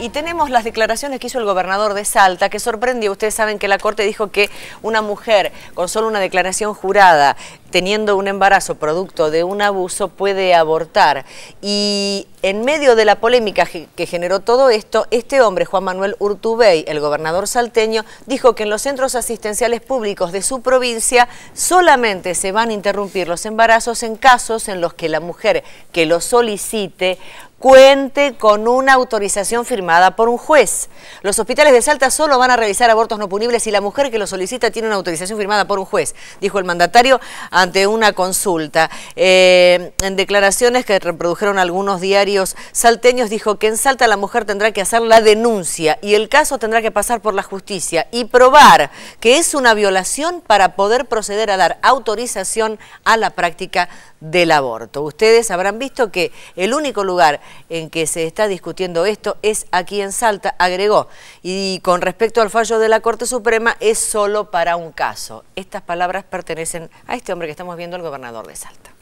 Y tenemos las declaraciones que hizo el gobernador de Salta, que sorprendió. Ustedes saben que la Corte dijo que una mujer con solo una declaración jurada, teniendo un embarazo producto de un abuso, puede abortar. Y en medio de la polémica que generó todo esto, este hombre, Juan Manuel Urtubey, el gobernador salteño, dijo que en los centros asistenciales públicos de su provincia solamente se van a interrumpir los embarazos en casos en los que la mujer que lo solicite cuente con una autorización firmada por un juez. Los hospitales de Salta solo van a realizar abortos no punibles si la mujer que lo solicita tiene una autorización firmada por un juez, dijo el mandatario ante una consulta. Eh, en declaraciones que reprodujeron algunos diarios salteños, dijo que en Salta la mujer tendrá que hacer la denuncia y el caso tendrá que pasar por la justicia y probar que es una violación para poder proceder a dar autorización a la práctica del aborto. Ustedes habrán visto que el único lugar en que se está discutiendo esto es aquí en Salta, agregó. Y con respecto al fallo de la Corte Suprema, es solo para un caso. Estas palabras pertenecen a este hombre que estamos viendo, el gobernador de Salta.